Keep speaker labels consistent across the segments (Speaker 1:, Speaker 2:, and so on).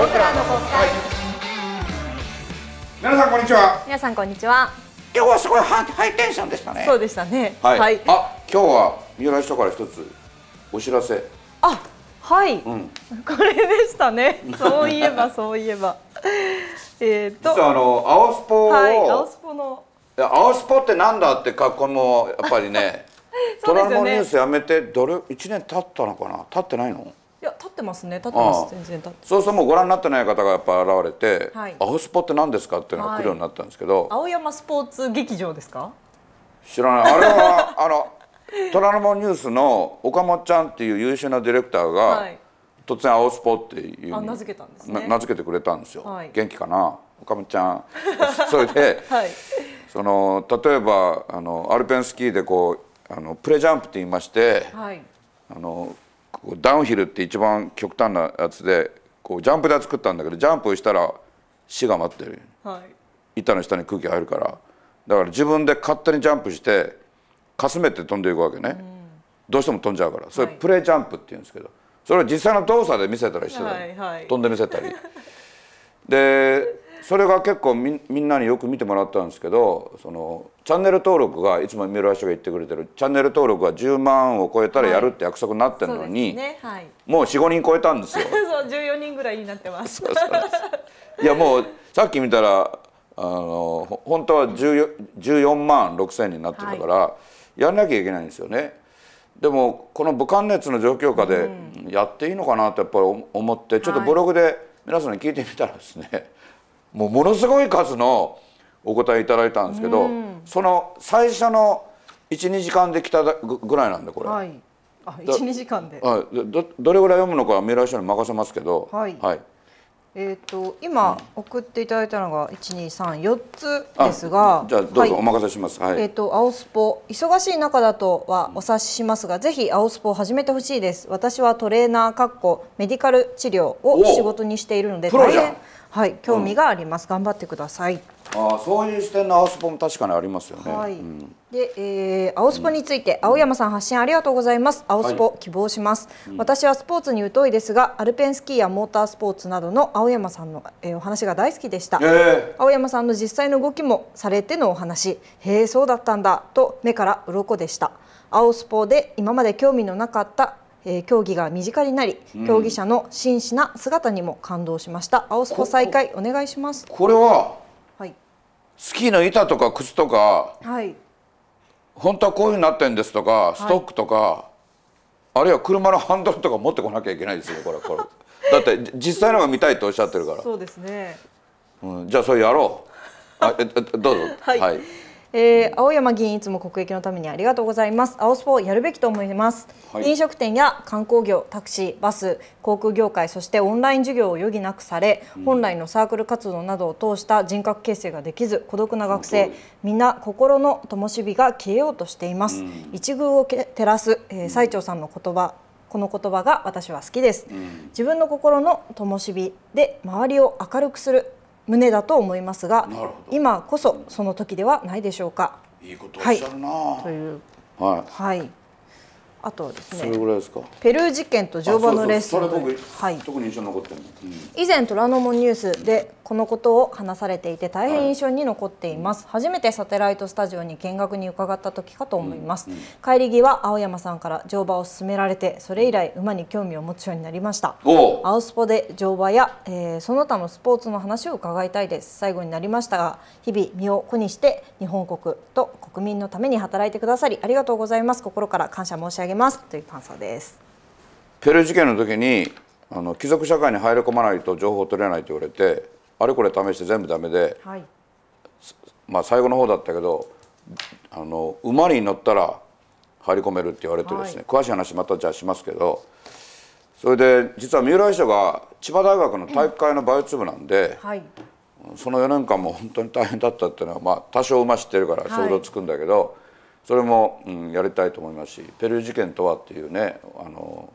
Speaker 1: 僕らの国会皆さんこんにちは皆さんこんにちは
Speaker 2: 今日はすごいハイテンションでしたね
Speaker 1: そうでしたね、
Speaker 2: はい、はい、あ今日は三浦市長から一つお知らせあはい、うん、
Speaker 1: これでしたね そういえばそういえばえっと実はあの青スポはい、青スポの
Speaker 2: いや青スポってなんだって格好もやっぱりね
Speaker 1: ね、虎のニュース
Speaker 2: やめてどれ1年経ったのかな経ってないの
Speaker 1: や立ってますね立ってます全然立って
Speaker 2: そうするともうご覧になってない方がやっぱ現れて「はい、青スポって何ですか?」っていうのが来るようになったんですけど、はい、
Speaker 1: 青山スポーツ劇場ですか
Speaker 2: 知らないあれは あの虎ノ門ニュースの岡本ちゃんっていう優秀なディレクターが、はい、突然「青スポ」っていう名付けたんです、ね、名付けてくれたんですよ、はい、元気かな岡本ちゃん
Speaker 1: それで、はい、
Speaker 2: その例えばあのアルペンスキーでこうあのプレジャンプって言いまして、はい、あのダウンヒルって一番極端なやつでこうジャンプ台作ったんだけどジャンプしたら死が待ってる、はい、板の下に空気入るからだから自分で勝手にジャンプしてかすめて飛んでいくわけね、うん、どうしても飛んじゃうからそれプレージャンプっていうんですけど、はい、それを実際の動作で見せたりして、はいはい、飛んで見せたり。でそれが結構みんなによく見てもらったんですけどそのチャンネル登録がいつも三浦氏が言ってくれてるチャンネル登録が10万を超えたらやるって約束になってるのに、はいねはい、もう45人超えたんですよ
Speaker 1: そう14人ぐらいになってます
Speaker 2: いやもうさっき見たらあの本当は 14, 14万6千になってたから、はい、やんなきゃいけないんですよねでもこの武漢熱の状況下でやっていいのかなとやっぱり思って、うん、ちょっとブログで皆さんに聞いてみたらですね、もうものすごい数のお答えいただいたんですけど、うんその最初の12時間で来たぐらいなんでこれ。
Speaker 1: はい。あ12時間で。は
Speaker 2: い。どどれぐらい読むのかはメールアシに任せますけど。はい。はい。
Speaker 1: えーと、今送っていただいたのが1234つですがじゃあどうぞお任
Speaker 2: せします、はい、えー
Speaker 1: と、青スポ忙しい中だとはお察ししますがぜひ青スポを始めてほしいです私はトレーナーかっこメディカル治療を仕事にしているので大変はい興味があります、うん、頑張ってください
Speaker 2: ああそういう視点の青スポも確かにありますよね。はい。うん、
Speaker 1: で、えー、青スポについて、青山さん発信ありがとうございます。青スポ、希望します、うん、私はスポーツに疎いですが、アルペンスキーやモータースポーツなどの青山さんの、えー、お話が大好きでした、えー、青山さんの実際の動きもされてのお話、へえそうだったんだと目から鱗でした。青スポで今まで興味のなかったえー、競技が身近になり、うん、競技者の真摯な姿にも感動しました。青スポ再開お願いします。これは、はい、
Speaker 2: スキーの板とか靴とか、はい、本当はこういうふうになってんですとか、ストックとか、はい、あるいは車のハンドルとか持ってこなきゃいけないですよ。これこれ。だって実際のが見たいとおっしゃってるから。そ
Speaker 1: うですね。
Speaker 2: うん、じゃあそれやろう。あ、えどうぞ。はい、はい
Speaker 1: えー、青山議員いつも国益のためにありがとうございます青スポをやるべきと思います、はい、飲食店や観光業タクシーバス航空業界そしてオンライン授業を余儀なくされ、うん、本来のサークル活動などを通した人格形成ができず孤独な学生みんな心の灯火が消えようとしています、うん、一遇を照らす、えー、最長さんの言葉この言葉が私は好きです、うん、自分の心の灯火で周りを明るくする旨だと思いますが今こそその時ではないでしょうか。いいことはい、とい
Speaker 2: うはい、
Speaker 1: はい、あとはですねそれぐ
Speaker 2: らいですかペルー事件と乗馬のレッスンはい、特に印象残ってる、うん、
Speaker 1: 以前虎ノ門ニュースでこのことを話されていて大変印象に残っています、はい、初めてサテライトスタジオに見学に伺った時かと思います、うんうん、帰り際青山さんから乗馬を勧められてそれ以来馬に興味を持つようになりました青スポで乗馬や、えー、その他のスポーツの話を伺いたいです最後になりましたが日々身を粉にして日本国と国民のために働いてくださりありがとうございます心から感謝申し上げますという感想です
Speaker 2: ペル事件の時にあの貴族社会に入り込まないと情報取れないと言われてあれこれ試して全部ダメで、はい、まあ最後の方だったけどあの馬に乗ったら入り込めるって言われてですね、はい、詳しい話またじゃあしますけどそれで実は三浦医者が千葉大学の体育会のバイオツブなんで、はい、その4年間も本当に大変だったっていうのは、まあ、多少馬知ってるから想像つくんだけど、はい、それも、うん、やりたいと思いますし「ペルー事件とは」っていうねあの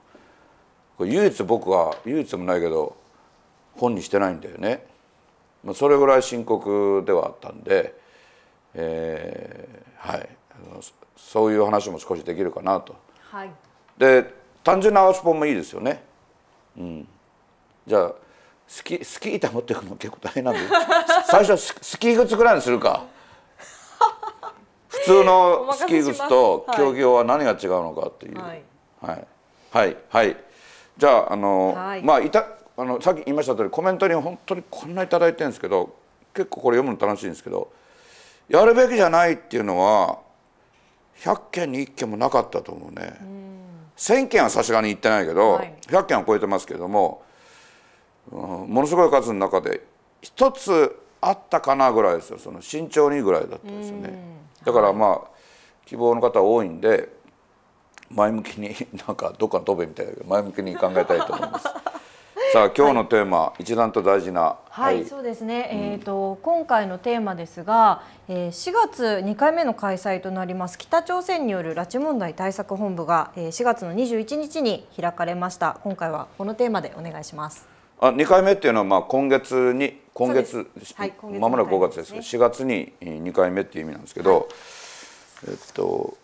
Speaker 2: 唯一僕は唯一もないけど本にしてないんだよね。それぐらい深刻ではあったんで、えー、はいそういう話も少しできるかなと。はい、で単純なアウスポンもいいですよね。うん、じゃあスキスキー板持っていくの結構大変なんで 最初ススキー靴ぐらいにするか 普通のスキー靴と競技用は何が違うのかっていうはいはい、はい、はい、じゃああの、はい、まあ板あのさっき言いました通りコメントに本当にこんな頂いてるんですけど結構これ読むの楽しいんですけどやるべきじゃないっていうのは100件に1件もなかったと思うね。うん、1,000件はさすがに言ってないけど、はい、100件は超えてますけども、うん、ものすごい数の中で一つあったかなぐらいですよその慎重にぐらいだったんですよね。うん、だからまあ希望の方多いんで前向きになんかどっかの答弁みたいだけど前向きに考えたいと思います。さあ今日のテーマ、はい、一段と大事なはい、はい、そ
Speaker 1: うですね、うん、えっ、ー、と今回のテーマですが、えー、4月2回目の開催となります北朝鮮による拉致問題対策本部が、えー、4月の21日に開かれました今回はこのテーマでお願いします
Speaker 2: あ2回目っていうのはまあ今月に今月は
Speaker 1: い、今まもなく5月ですけ4
Speaker 2: 月に2回目っていう意味なんですけど、はい、えっと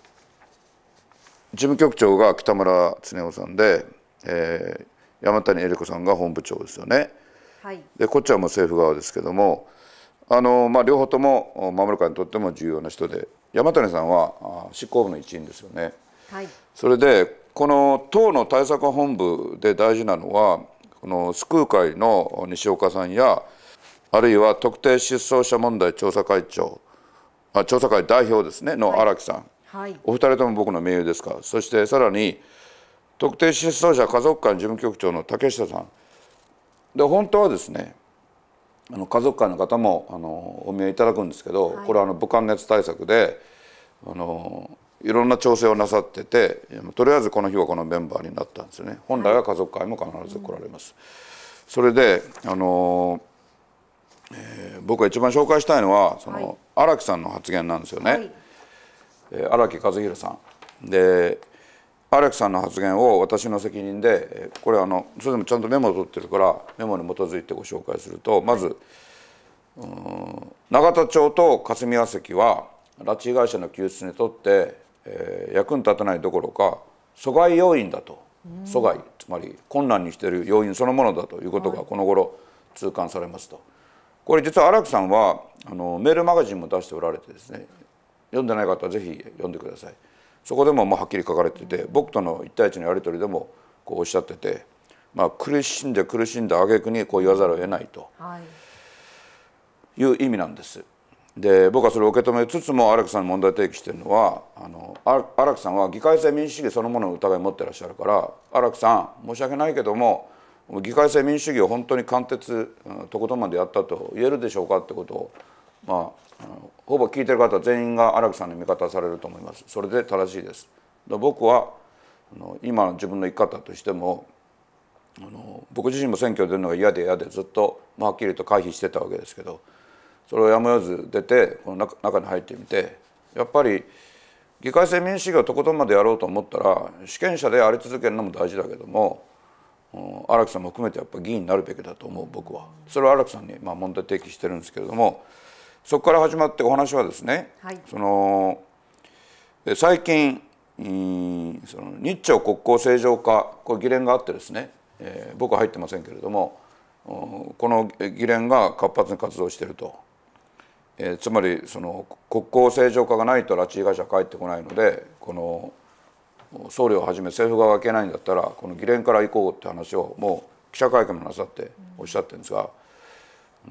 Speaker 2: 事務局長が北村恒夫さんで、えー、山谷恵理子さんが本部長ですよね。はい、でこっちはもう政府側ですけどもあの、まあ、両方とも守る会にとっても重要な人で山谷さんは執行部の一員ですよね。はい、それでこの党の対策本部で大事なのはこの救う会の西岡さんやあるいは特定失踪者問題調査会長あ調査会代表ですねの荒木さん、はいはい、お二人とも僕の盟友ですかそしてさらに特定失踪者家族会事務局長の竹下さんで本当はですねあの家族会の方もあのお見えいただくんですけど、はい、これはあの武漢熱対策であのいろんな調整をなさっててとりあえずこの日はこのメンバーになったんですよね本来は家族会も必ず来られます。はいうん、それであの、えー、僕が一番紹介したいのはその、荒、はい、木さんの発言なんですよね。荒、木和弘さんでアレクさんの発言を私の責任でこれあのそれでもちゃんとメモを取ってるからメモに基づいてご紹介するとまず、はい、永田町と霞ヶ関は拉致被害者の救出にとって、えー、役に立たないどころか阻害要因だと、うん、阻害つまり困難にしている要因そのものだということがこの頃痛感されますと。はい、これ実は荒木さんはあのメールマガジンも出しておられてですね読んでない方はぜひ読んでください。そこでもまあはっきり書かれてて僕との一対一のやり取りでもこうおっしゃってて、まあ、苦しんで苦しんで挙句にこう言わざるを得ないという意味なんです。で僕はそれを受け止めつつも荒木さんに問題提起してるのはあの荒木さんは議会制民主主義そのものの疑いを持ってらっしゃるから荒木さん申し訳ないけども議会制民主主義を本当に貫徹とことんまでやったと言えるでしょうかってことをまあ、ほぼ聞いてる方全員が荒木さんの味方されると思いますそれで正しいです僕は今の自分の生き方としてもあの僕自身も選挙出るのが嫌で嫌でずっと、まあ、はっきりと回避してたわけですけどそれをやむを得ず出てこの中に入ってみてやっぱり議会制民主主義をとことんまでやろうと思ったら主権者であり続けるのも大事だけども荒木さんも含めてやっぱ議員になるべきだと思う僕はそれを荒木さんにまあ問題提起してるんですけれどもそこから始まってお話はですね、はい、その最近その日朝国交正常化これ議連があってですね、えー、僕は入ってませんけれどもこの議連が活発に活動していると、えー、つまりその国交正常化がないと拉致被害者は帰ってこないのでこの総理をはじめ政府側がいけないんだったらこの議連から行こうって話をもう記者会見もなさっておっしゃってるんですが。うん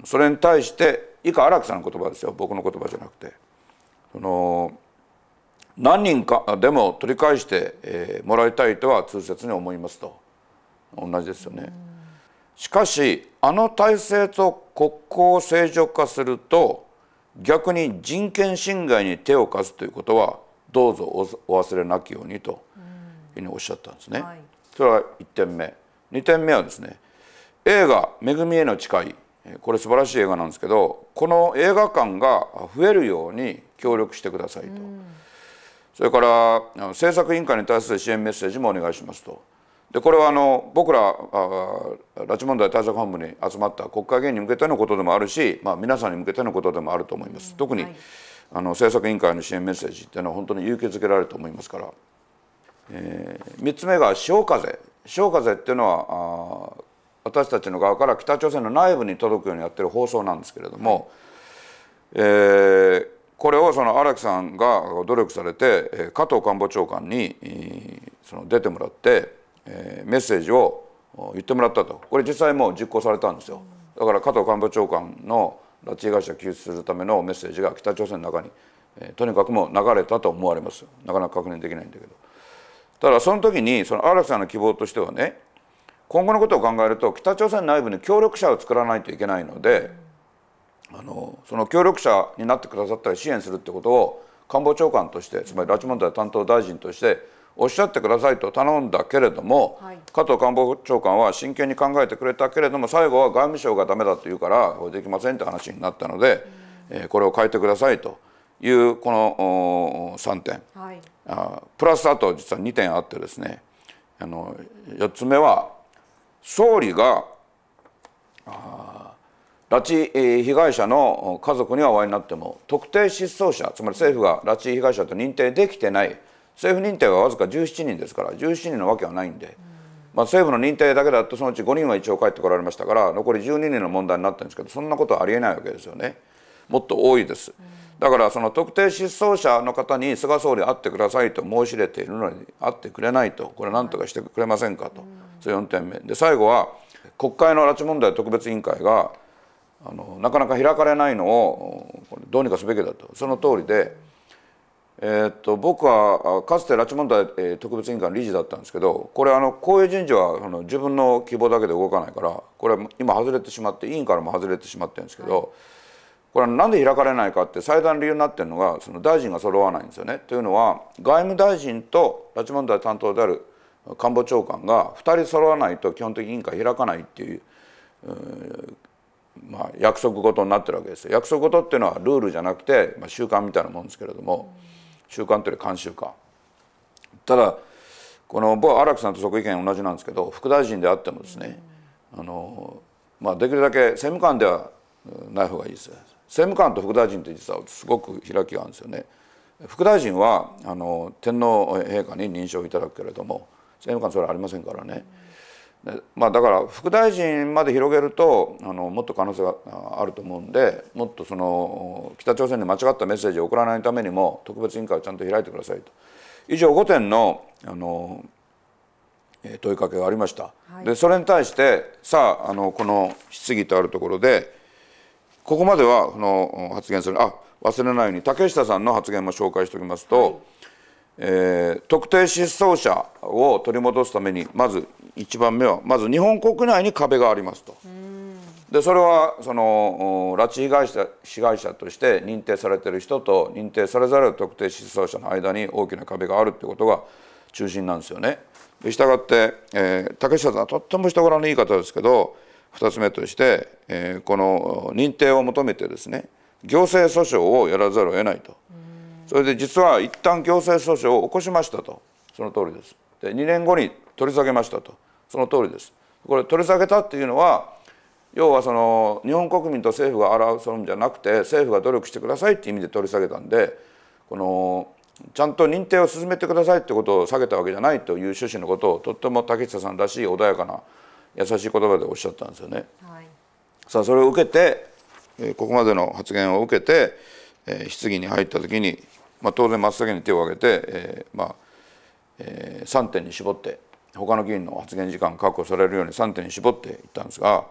Speaker 2: それに対して以下荒木さんの言葉ですよ僕の言葉じゃなくてその何人かでも取り返して、えもらいたいとは通説に思いますと同じですよね。しかしあの体制と国交を正常化すると逆に人権侵害に手を貸すということはどうぞお忘れなきようにというふうにおっしゃったんですね。はい、それは1点目2点目はですね映画「恵みへの誓い」これ素晴らしい映画なんですけどこの映画館が増えるように協力してくださいと、それから制作委員会に対する支援メッセージもお願いしますと。でこれはあの僕ら拉致問題対策本部に集まった国会議員に向けてのことでもあるし、まあ、皆さんに向けてのことでもあると思います。特に、はい、あの政策委員会の支援メッセージっていうのは本当に勇気づけられると思いますから、えー、3つ目が潮風潮風っていうのは私たちの側から北朝鮮の内部に届くようにやってる放送なんですけれども、えー、これをその荒木さんが努力されて加藤官房長官にその出てもらってメッセージを言ってもらったとこれ実際もう実行されたんですよだから加藤官房長官の拉致被害者を救出するためのメッセージが北朝鮮の中にとにかくもう流れたと思われますなかなか確認できないんだけどただその時にその荒木さんの希望としてはね今後のことを考えると北朝鮮内部に協力者を作らないといけないので、あのその協力者になってくださったり支援するってことを官房長官としてつまり拉致問題担当大臣としておっしゃってくださいと頼んだけれども、はい、加藤官房長官は真剣に考えてくれたけれども最後は外務省がだめだと言うからこれできませんって話になったので、うん、えー、これを変えてくださいというこの3点、はい、あプラスあと実は2点あってですねあの4つ目は総理が拉致被害者の家族にはお会いになっても特定失踪者つまり政府が拉致被害者と認定できてない政府認定はわずか17人ですから17人のわけはないんで、まあ、政府の認定だけだとそのうち5人は一応帰ってこられましたから残り12人の問題になってるんですけどそんなことはありえないわけですよねもっと多いです。だからその特定失踪者の方に菅総理会ってくださいと申し入れているのに会ってくれないとこれ何とかしてくれませんかと。それ4点目で最後は国会の拉致問題特別委員会があのなかなか開かれないのをどうにかすべきだとその通りで、えー、っと僕はかつて拉致問題特別委員会の理事だったんですけどこれあの公営人事はその自分の希望だけで動かないからこれ今外れてしまって委員からも外れてしまってるんですけど。はいこれは何で開かれないかって最大の理由になってるのがその大臣が揃わないんですよね。というのは外務大臣と拉致問題担当である官房長官が2人揃わないと基本的委員会開かないっていう、まあ、約束事になってるわけです約束事っていうのはルールじゃなくて、まあ、習慣みたいなもんですけれども習慣というより慣習か。ただこの僕は荒木さんと即意見同じなんですけど副大臣であってもですね、あのまあ、できるだけ政務官ではない方がいいです政務官と副大臣って実はすごく開きがあるんですよね。副大臣はあの天皇陛下に認証いただくけれども政務官それはありませんからね。まあ、だから副大臣まで広げるとあのもっと可能性があると思うんでもっとその北朝鮮に間違ったメッセージを送らないためにも特別委員会をちゃんと開いてくださいと以上5点のあの問いかけがありました、はい、でそれに対してさああのこの質疑とあるところでここまではこの発言するあ忘れないように竹下さんの発言も紹介しておきますと。はいえー、特定失踪者を取り戻すためにまず1番目はまず日本国内に壁がありますと。でそれはその拉致被害者被害者として認定されてる人と認定されざる特定失踪者の間に大きな壁があるってことが中心なんですよね。た従って、えー、竹下さんはとっても人柄のいい方ですけど2つ目として、えー、この認定を求めてですね行政訴訟をやらざるを得ないと。それで実は一旦強制訴訟を起こしましたとその通りですで2年後に取り下げましたとその通りですこれ取り下げたっていうのは要はその日本国民と政府が争うんじゃなくて政府が努力してくださいって意味で取り下げたんでこのちゃんと認定を進めてくださいってことを下げたわけじゃないという趣旨のことをとっても竹下さんらしい穏やかな優しい言葉でおっしゃったんですよね。はい、さあそれを受けてここまでの発言を受けて質疑に入った時にまあ、当然真っ先に手を挙げて、えーまあえー、3点に絞って他の議員の発言時間確保されるように3点に絞っていったんですが、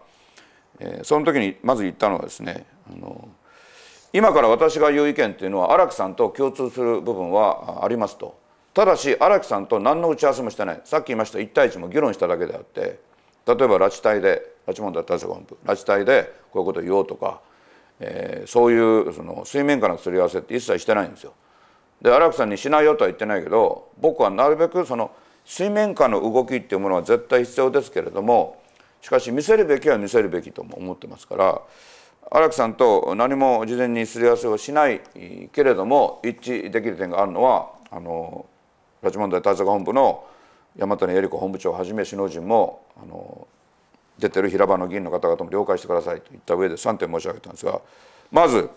Speaker 2: えー、その時にまず言ったのはですねあの今から私が言う意見というのは荒木さんと共通する部分はありますとただし荒木さんと何の打ち合わせもしてないさっき言いました1対1も議論しただけであって例えば拉致隊で拉致問題対策本部拉致隊でこういうことを言おうとか、えー、そういうその水面下のすり合わせって一切してないんですよ。で荒木さんにしないよとは言ってないけど僕はなるべくその水面下の動きっていうものは絶対必要ですけれどもしかし見せるべきは見せるべきとも思ってますから荒木さんと何も事前にすり合わせをしないけれども一致できる点があるのはあの拉致問題対策本部の山谷恵理子本部長をはじめ首脳陣もあの出てる平場の議員の方々も了解してくださいと言った上で3点申し上げたんですがまず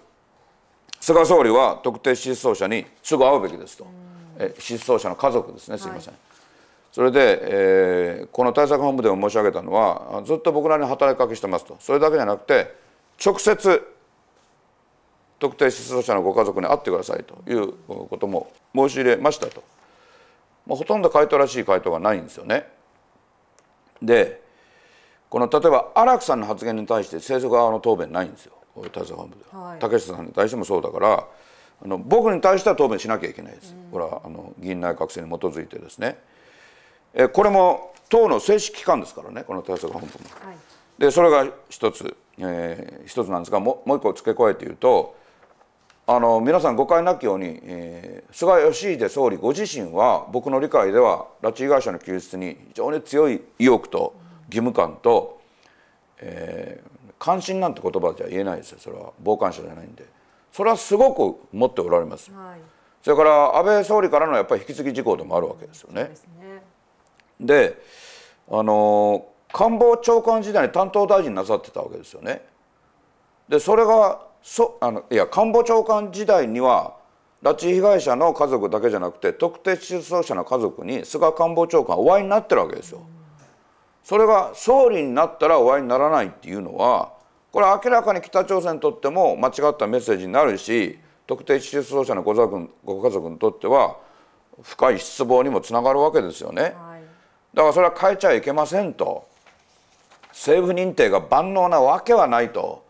Speaker 2: 菅総理は特定失踪者にすぐ会うべきですと、え失踪者の家族ですねすみません、はい、それで、えー、この対策本部でも申し上げたのはずっと僕らに働きかけしてますとそれだけじゃなくて直接特定失踪者のご家族に会ってくださいということも申し入れましたと、まあ、ほとんど回答らしい回答がないんですよね。でこの例えば荒木さんの発言に対して政策側の答弁ないんですよ。対策本部で、はい、竹下さんに対してもそうだからあの僕に対しては答弁しなきゃいけないです、うん、これはあの議員内閣制に基づいてですねえこれも党の正式機関ですからねこの対策本部も。はい、でそれが一つ、えー、一つなんですがももう一個付け加えて言うとあの皆さん誤解なきように、えー、菅義偉総理ご自身は僕の理解では拉致被害者の救出に非常に強い意欲と義務感と、え関心なんて言葉じゃ言えないですよそれは傍観者じゃないんでそれはすごく持っておられます、はい、それから安倍総理からのやっぱり引き継ぎ事項でもあるわけですよね。うん、で、あの官房長官時代に担当大臣なさってたわけですよね。でそれがそあのいや官房長官時代には拉致被害者の家族だけじゃなくて特定失踪者の家族に菅官房長官お会いになってるわけですよ。うんそれが総理になったらお会いにならないっていうのはこれ明らかに北朝鮮にとっても間違ったメッセージになるし特定失踪者のご家族ご家族にとっては深い失望にもつながるわけですよね。だからそれは変えちゃいけませんと政府認定が万能なわけはないと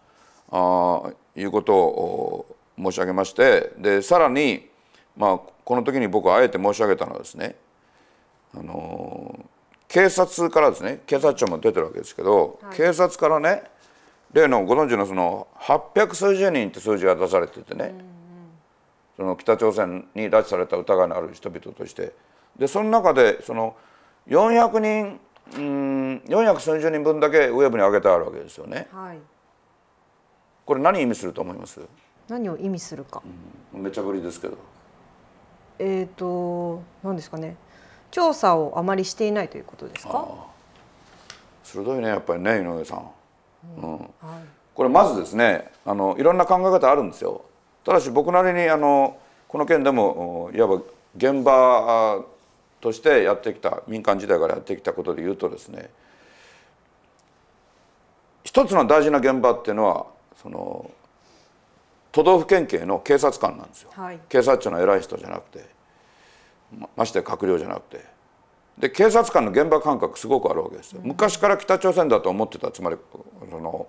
Speaker 2: あいうことを申し上げましてでさらに、まあ、この時に僕はあえて申し上げたのはですねあの警察からですね警察庁も出てるわけですけど、はい、警察からね例のご存知のその800数十人って数字が出されててね、うんうん、その北朝鮮に拉致された疑いのある人々としてでその中でその400人うん400数十人分だけウェブに上げてあるわけですよね。はい、これ何意味すると思います
Speaker 1: 何を意味するか、
Speaker 2: うん、めちゃぶりですけど
Speaker 1: えっ、ー、と何ですかね調査をあまりしていないということですか
Speaker 2: 鋭いねやっぱりね井上さん、うんはい、これまずですねあのいろんな考え方あるんですよただし僕なりにあのこの件でもいわば現場としてやってきた民間時代からやってきたことで言うとですね一つの大事な現場っていうのはその都道府県警の警察官なんですよ、はい、警察庁の偉い人じゃなくて。ま、して閣僚じゃなくてで警察官の現場感覚すごくあるわけですよ、昔から北朝鮮だと思ってたつまりその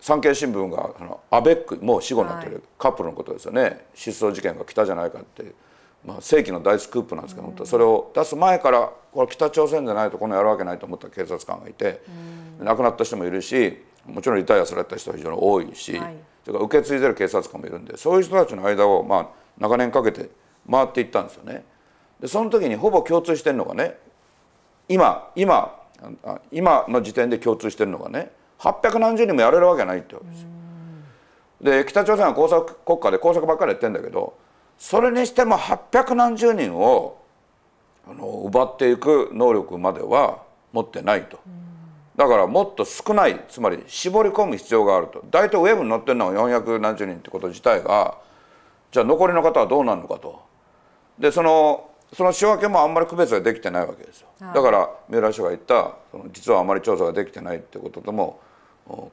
Speaker 2: 産経新聞がそのアベックもう死後になってる、カップルのことですよね失踪事件が来たじゃないかって、まあ、世紀の大スクープなんですけど、うん、それを出す前からこれ北朝鮮じゃないとこのやるわけないと思った警察官がいて、うん、亡くなった人もいるしもちろんリタイアされた人は非常に多いし、はい、それから受け継いでる警察官もいるんでそういう人たちの間を、まあ、長年かけて回っていったんですよね。でその時にほぼ共通してるのがね今今今の時点で共通してるのがね800何十人もやれるわけないってわけですで北朝鮮は工作国家で工作ばっかりやってんだけどそれにしても800何十人をあの奪っていく能力までは持ってないと。だからもっと少ないつまり絞り込む必要があると大体ウェブに載ってるのが400何十人ってこと自体がじゃあ残りの方はどうなるのかとでそのその仕分けもあんまり区別ができてないわけですよ、だから三浦氏が言ったその実はあまり調査ができてないってこととも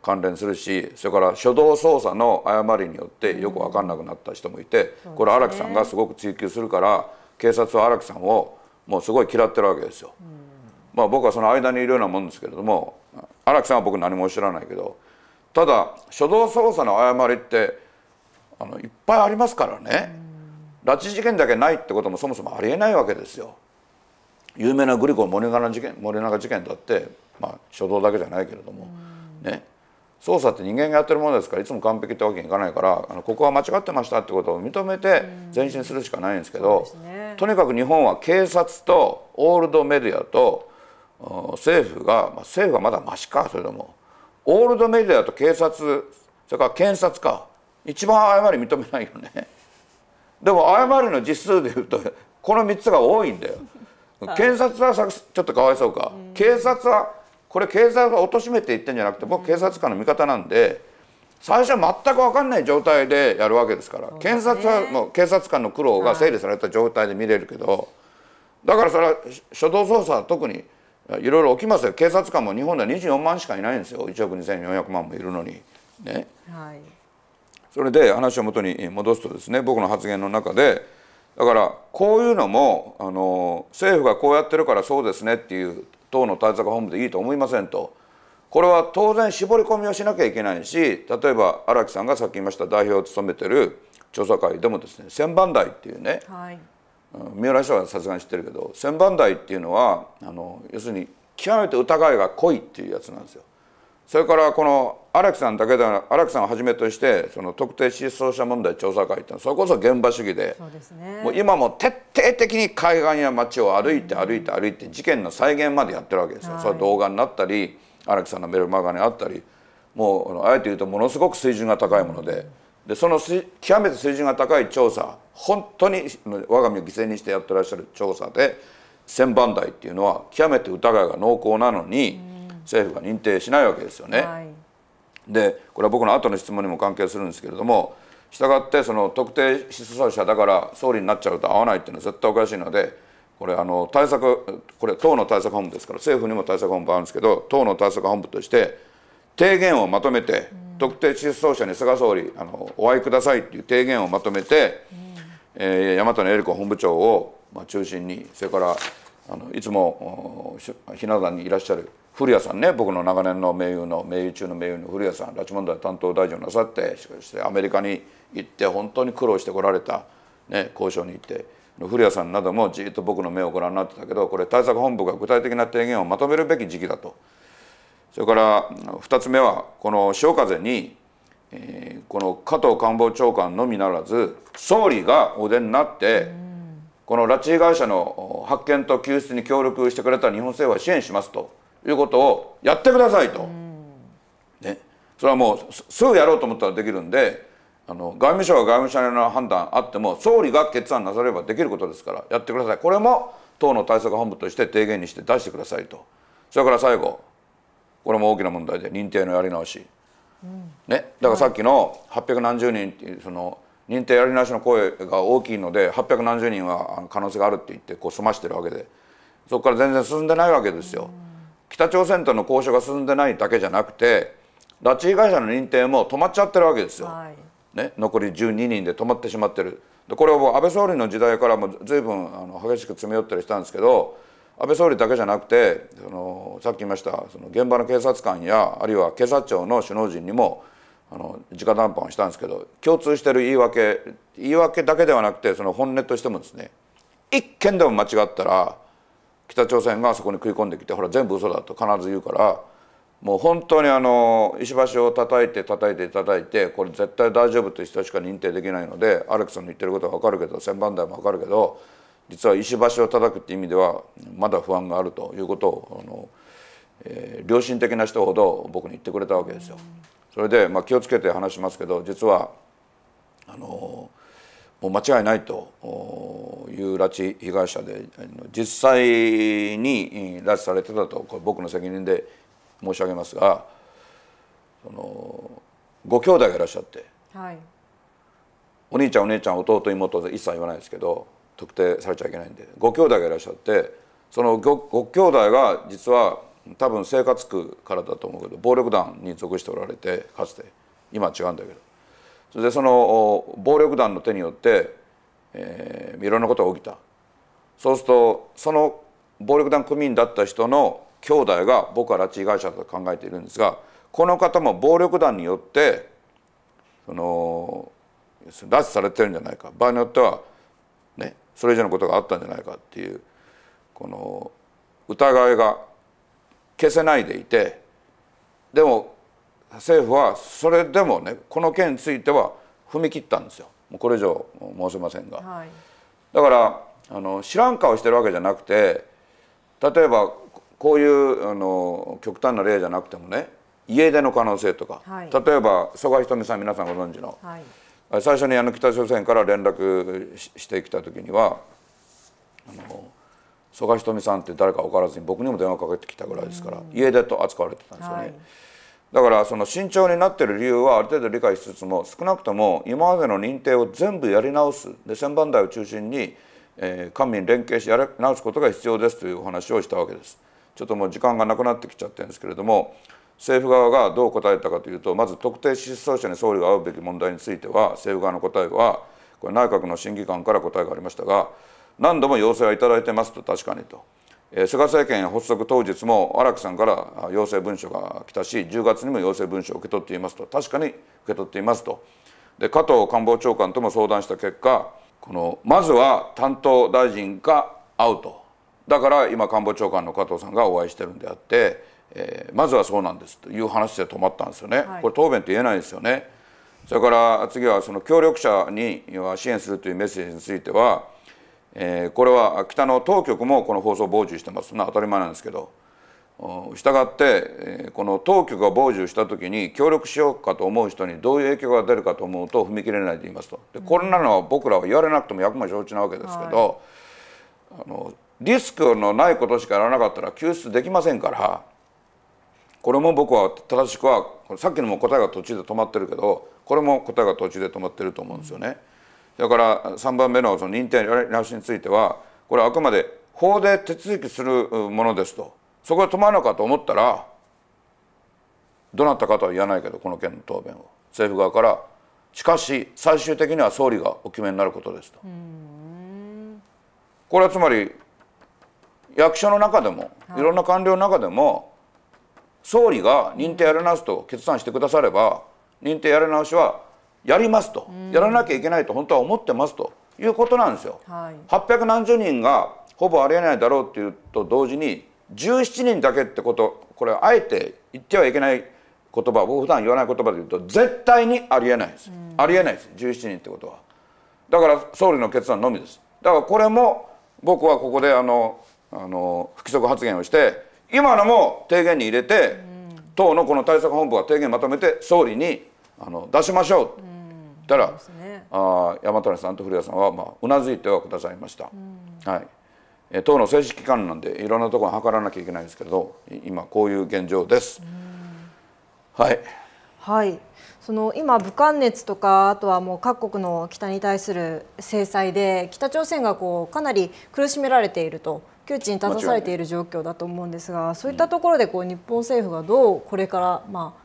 Speaker 2: 関連するしそれから初動捜査の誤りによってよく分かんなくなった人もいて、うんね、これ荒木さんがすごく追及するから警察は荒木さんをもうすごい嫌ってるわけですよ。うん、まあ、僕はその間にいるようなもんですけれども荒木さんは僕何も知らないけどただ初動捜査の誤りってあのいっぱいありますからね、拉致事件だけないってこともそもそもありえないわけですよ。有名なグリコ・モレナガ事件モレナガ事件だって、まあ、初動だけじゃないけれども、ね、捜査って人間がやってるものですからいつも完璧ってわけにいかないからあのここは間違ってましたってことを認めて前進するしかないんですけど、ね、とにかく日本は警察とオールドメディアと政府が、まあ、政府はまだましかそれともオールドメディアと警察それから検察か一番誤り認めないよね。でも誤りの実数でいうと この3つが多いんだよ。検察はちょっとかわいそうか、警察はこれ警察が貶めて言ってんじゃなくて僕警察官の味方なんで。最初は全く分かんない状態でやるわけですから検察はもう警察官の苦労が整理された状態で見れるけどだからそれは初動捜査は特にいろいろ起きますよ警察官も日本では24万しかいないんですよ1億2400万もいるのにね。はいそれで話を元に戻すとですね僕の発言の中でだからこういうのもあの政府がこうやってるからそうですねっていう党の対策本部でいいと思いませんと。これは当然絞り込みをしなきゃいけないし例えば荒木さんがさっき言いました代表を務めてる調査会でもですね千番台っていうね、はい、三浦市長はさすがに知ってるけど千番台っていうのはあの要するに極めて疑いが濃いっていうやつなんですよ。それからこの荒木さんだけでは荒木さんをはじめとしてその特定失踪者問題調査会ってそれこそ現場主義で、ね、もう今も徹底的に海岸や街を歩いて歩いて歩いて事件の再現までやってるわけですよ。はい、それは動画になったり荒木さんのメルマガにあったりもうあえて言うとものすごく水準が高いもので。でその極めて水準が高い調査本当に我が身を犠牲にしてやってらっしゃる調査で1,000番台っていうのは極めて疑いが濃厚なのに、うん政府が認定しないわけですよね。でこれは僕の後の質問にも関係するんですけれどもしたがってその特定失踪者だから総理になっちゃうと合わないっていうのは絶対おかしいのでこれあの対策これ党の対策本部ですから政府にも対策本部あるんですけど党の対策本部として提言をまとめて、特定失踪者に菅総理あのお会いくださいっていう提言をまとめて、うん、えー、大和のエリ子本部長を、まあ、中心にそれからあのいつもひな壇にいらっしゃる古谷さんね僕の長年の盟友の盟友中の盟友の古谷さん拉致問題担当大臣をなさってしかしてアメリカに行って本当に苦労してこられた、ね、交渉に行って古谷さんなどもじっと僕の目をご覧になってたけどこれ対策本部が具体的な提言をまとめるべき時期だとそれから2つ目はこの潮風に、この加藤官房長官のみならず総理がお出になって、この拉致被害者の発見と救出に協力してくれた日本政府は支援しますと。いうことをやってくださいと、ね、それはもうすぐやろうと思ったらできるんであの外務省は外務省の判断あっても総理が決断なさればできることですからやってくださいこれも党の対策本部として提言にして出してくださいとそれから最後これも大きな問題で認定のやり直し、うん、ね、だからさっきの800何十人っていうその認定やり直しの声が大きいので800何十人は可能性があるって言ってこう済ましてるわけでそこから全然進んでないわけですよ。うん北朝鮮との交渉が進んでないだけじゃなくて拉致被害者の認定も止まっちゃってるわけですよ、はい、ね、残り12人で止まってしまってるでこれは安倍総理の時代からも随分あの激しく詰め寄ったりしたんですけど安倍総理だけじゃなくてそのさっき言いましたその現場の警察官やあるいは警察庁の首脳陣にもあの直談判をしたんですけど共通してる言い訳言い訳だけではなくてその本音としてもですね一件でも間違ったら北朝鮮がそこに食い込んできてほら全部嘘だと必ず言うからもう本当にあの石橋を叩いて叩いて叩いてこれ絶対大丈夫という人しか認定できないのでアレクさんの言ってることは分かるけど千番台も分かるけど実は石橋を叩くっていう意味ではまだ不安があるということをあの、えー、良心的な人ほど僕に言ってくれたわけですよ。それで、まあ、気をつけて話しますけど実はあのーもう間違いないという拉致被害者で実際に拉致されてたとこれ僕の責任で申し上げますがそのご兄弟がいらっしゃって、はい、お兄ちゃんお姉ちゃん弟妹で一切言わないですけど特定されちゃいけないんでご兄弟がいらっしゃってそのごご兄弟が実は多分生活苦からだと思うけど暴力団に属しておられてかつて今は違うんだけどそれでその暴力団の手によって、えー、いろんなことが起きたそうするとその暴力団組員だった人の兄弟が僕は拉致被害者だと考えているんですがこの方も暴力団によってその拉致されてるんじゃないか場合によっては、ね、それ以上のことがあったんじゃないかっていうこの疑いが消せないでいてでも政府はそれでもねこの件については踏み切ったんですよもうこれ以上申せませんが、はい、だからあの知らん顔してるわけじゃなくて例えばこういうあの極端な例じゃなくてもね家出の可能性とか、はい、例えば曽我ひとみさん皆さんご存知の、はい、最初にあの北朝鮮から連絡してきた時にはあの曽我ひとみさんって誰か分からずに僕にも電話かけてきたぐらいですから、うん、家出と扱われてたんですよね。だからその慎重になっている理由はある程度理解しつつも少なくとも今までの認定を全部やり直すで千番台を中心に、えー、官民連携しやり直すことが必要ですというお話をしたわけです。ちょっともう時間がなくなってきちゃってるんですけれども政府側がどう答えたかというとまず特定失踪者に総理が会うべき問題については政府側の答えはこれ内閣の審議官から答えがありましたが何度も要請はいただいてますと確かにと。菅政権発足当日も荒木さんから要請文書が来たし10月にも要請文書を受け取っていますと確かに受け取っていますとで加藤官房長官とも相談した結果このまずは担当大臣が会うとだから今官房長官の加藤さんがお会いしてるんであって、えー、まずはそうなんですという話で止まったんですよね、はい、これ答弁って言えないですよねそれから次はその協力者には支援するというメッセージについてはえー、これは北の当局もこの放送を傍受してますな当たり前なんですけどしたがって、えー、この当局が傍受した時に協力しようかと思う人にどういう影響が出るかと思うと踏み切れないと言いますとでこんなのは僕らは言われなくても役も承知なわけですけど、はい、あのリスクのないことしかやらなかったら救出できませんからこれも僕は正しくはさっきのも答えが途中で止まってるけどこれも答えが途中で止まってると思うんですよね。だから3番目のその認定なしについてはこれはあくまで法で手続きするものですとそこが止まらなかと思ったらどなたかとは言わないけどこの件の答弁を政府側からしかし最終的には総理がお決めになることですとこれはつまり役所の中でもいろんな官僚の中でも総理が認定やり直すと決断してくだされば認定やり直しはやりますと、やらなきゃいけないと本当は思ってますということなんですよ。はい、800何十人がほぼありえないだろうっていうと同時に17人だけってことこれあえて言ってはいけない言葉僕普段言わない言葉で言うと絶対にありえないです、ありえないです17人ってことはだから総理の決断のみですだからこれも僕はここであのあの不規則発言をして今のも提言に入れて、党のこの対策本部は提言まとめて総理にあの出しましょう、ったら、ね、あ山谷さんと古谷さんはまあうなずいてはくださいました。うん、はい、党の正式関なんでいろんなところ図らなきゃいけないんですけど今こういう現状です。うん、はい
Speaker 1: はい、その今、武漢熱とかあとはもう各国の北に対する制裁で北朝鮮がこうかなり苦しめられていると窮地に立たされている状況だと思うんですがそういったところでこう日本政府がどうこれから、まあ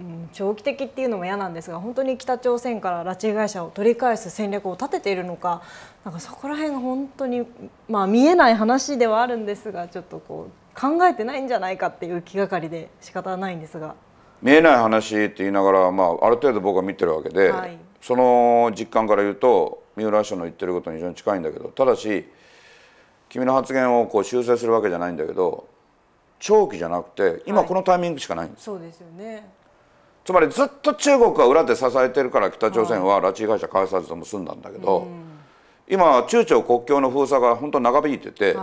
Speaker 1: うん、長期的っていうのも嫌なんですが本当に北朝鮮から拉致被害者を取り返す戦略を立てているのかなんかそこら辺が本当に、まあ、見えない話ではあるんですがちょっとこう考えてないんじゃないかっていう気がかりで仕方ないんですが。
Speaker 2: 見えない話って言いながら、まあ、ある程度僕は見てるわけで、はい、その実感から言うと三浦相の言ってることに非常に近いんだけどただし君の発言をこう修正するわけじゃないんだけど長期じゃなくて今このタイミングしかないんです、
Speaker 1: はい、そうですよね
Speaker 2: つまりずっと中国は裏で支えてるから北朝鮮は拉致被害者返さずとも済んだんだけど、今中朝国境の封鎖が本当長引いてて、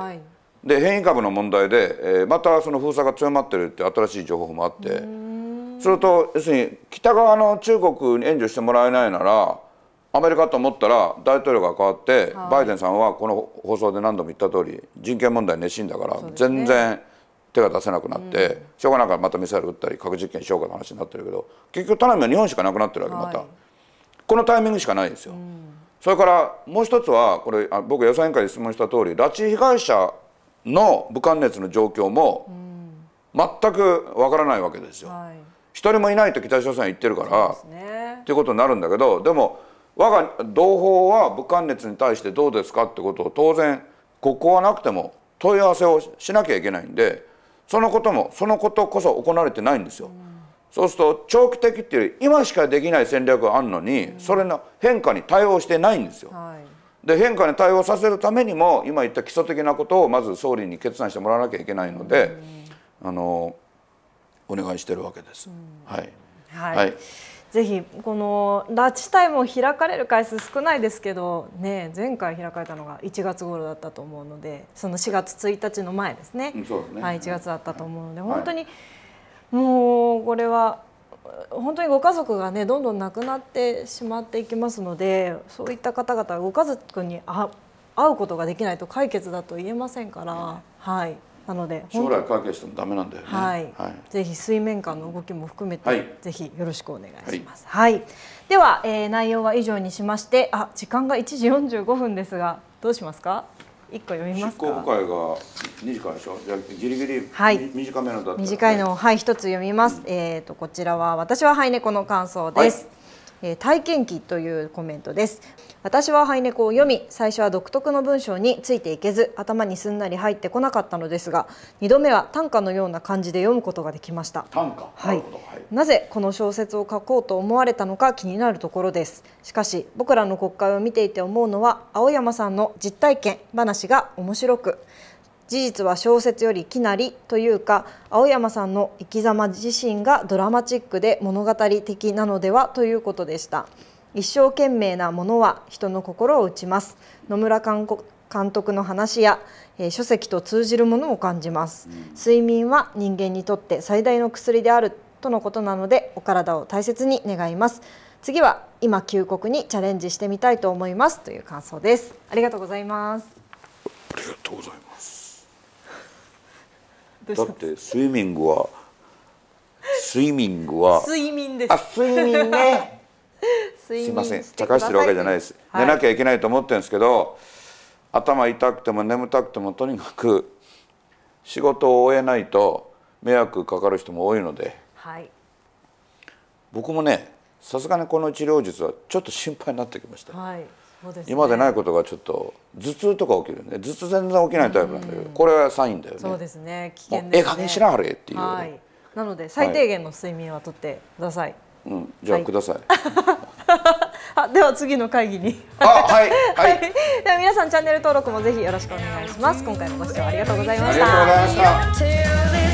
Speaker 2: で変異株の問題で、えまたその封鎖が強まってるって新しい情報もあって、それと要するに北側の中国に援助してもらえないならアメリカと思ったら大統領が変わって、バイデンさんはこの放送で何度も言った通り人権問題熱心だから、全然。手が出せなくなって、しょうがなからまたミサイル撃ったり核実験しようかの話になってるけど結局頼みは日本しかなくなってるわけまた、はい、このタイミングしかないんですよ。それからもう一つはこれあ僕予算委員会で質問した通り拉致被害者の武漢熱の状況も全くわからないわけですよ。はい、一人もいないと北朝鮮は言ってるから、ね、っていうことになるんだけどでも我が同胞は武漢熱に対してどうですかってことを当然ここはなくても問い合わせをしなきゃいけないんでそのこともそのことこそ行われてないんですよ。そうすると長期的っていう今しかできない戦略があるのにそれの変化に対応してないんですよ。はい、で変化に対応させるためにも今言った基礎的なことをまず総理に決断してもらわなきゃいけないので、あのお願いしてるわけです。はい、
Speaker 1: はい、はいぜひこの拉致隊も開かれる回数少ないですけど、ね、前回開かれたのが1月頃だったと思うのでその4月1日の前ですねそうですね、はい、1月だったと思うので、はい、本当に、もうこれは本当にご家族がねどんどん亡くなってしまっていきますのでそういった方々ご家族に会うことができないと解決だと言えませんから。はいなので将来
Speaker 2: 関係してもダメなんだよね、は
Speaker 1: い、はい、ぜひ水面下の動きも含めて、はい、ぜひよろしくお願いします、はい、はい、では、えー、内容は以上にしましてあ時間が1時45分ですがどうしますか
Speaker 2: 一個読みますか。執行部会が二時間でしょ。じゃギリギリ、はい、短めのだ短
Speaker 1: いのをはい一、つ読みます。うん、えっ、ー、とこちらは私はハイネコの感想です。はい、えー、体験記というコメントです。私はハイネコを読み最初は独特の文章についていけず頭にすんなり入ってこなかったのですが2度目は短歌のような感じで読むことができました短歌、はい、はなぜこの小説を書こうと思われたのか気になるところですしかし僕らの国会を見ていて思うのは青山さんの実体験話が面白く事実は小説よりきなりというか青山さんの生き様自身がドラマチックで物語的なのではということでした。一生懸命なものは人の心を打ちます野村監督の話や、えー、書籍と通じるものを感じます、睡眠は人間にとって最大の薬であるとのことなのでお体を大切に願います次は今休国にチャレンジしてみたいと思いますという感想ですありがとうございます
Speaker 2: ありがとうございます だってスイミングはスイミングは
Speaker 1: 睡眠ですあ睡眠ね すみません茶化してるわけじゃない
Speaker 2: です、はい、寝なきゃいけないと思ってるんですけど頭痛くても眠たくてもとにかく仕事を終えないと迷惑かかる人も多いので、はい、僕もねさすがにこの治療術はちょっと心配になってきました、は
Speaker 1: いでね、今ま
Speaker 2: でないことがちょっと頭痛とか起きるね頭痛全然起きないタイプなんだけど、うん、これはサインだよねそうで
Speaker 1: すね危険ですねええ
Speaker 2: 加減しなはれって
Speaker 1: いう、はい、なので最低限の睡眠はとってください
Speaker 2: うん、じゃあ、ください。
Speaker 1: あでは次の会議にはい、はい、では皆さんチャンネル登録もぜひよろしくお願いします今回もご視聴ありがとうございました